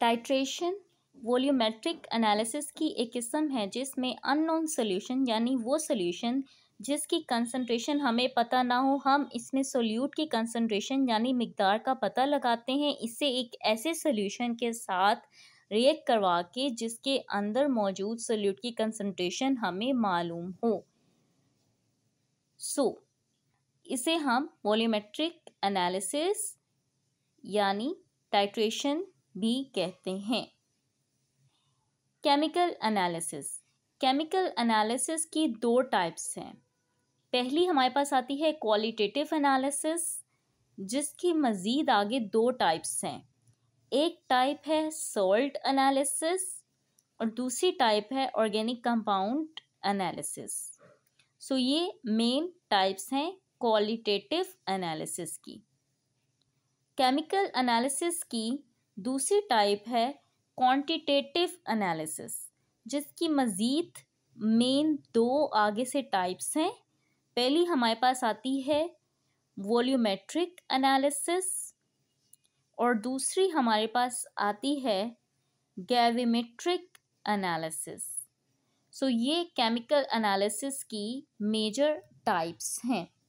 titration volumetric analysis की एक किस्म है जिसमें अननोन सॉल्यूशन यानी वो सॉल्यूशन जिसकी कंसंट्रेशन हमें पता ना हो हम इसमें सोल्यूट की कंसंट्रेशन यानी मकदार का पता लगाते हैं इसे एक ऐसे सोल्यूशन के साथ रिएक्ट करवा के जिसके अंदर मौजूद सोल्यूट की कंसंट्रेशन हमें मालूम हो सो so, इसे हम वॉल्यूमेट्रिक एनालिसिस यानी टाइट्रेशन भी कहते हैं केमिकल एनालिसिस केमिकल एनालिसिस की दो टाइप्स हैं पहली हमारे पास आती है क्वालिटेटिव एनालिसिस जिसकी मज़ीद आगे दो टाइप्स हैं एक टाइप है सॉल्ट एनालिसिस और दूसरी टाइप है ऑर्गेनिक कंपाउंड एनालिसिस सो ये मेन टाइप्स हैं क्वालिटेटिव एनालिसिस की केमिकल एनालिसिस की दूसरी टाइप है क्वांटिटेटिव एनालिसिस जिसकी मज़ीद मेन दो आगे से टाइप्स हैं पहली हमारे पास आती है वॉल्यूमेट्रिक एनालिसिस और दूसरी हमारे पास आती है गैविमेट्रिक एनालिसिस सो ये केमिकल एनालिसिस की मेजर टाइप्स हैं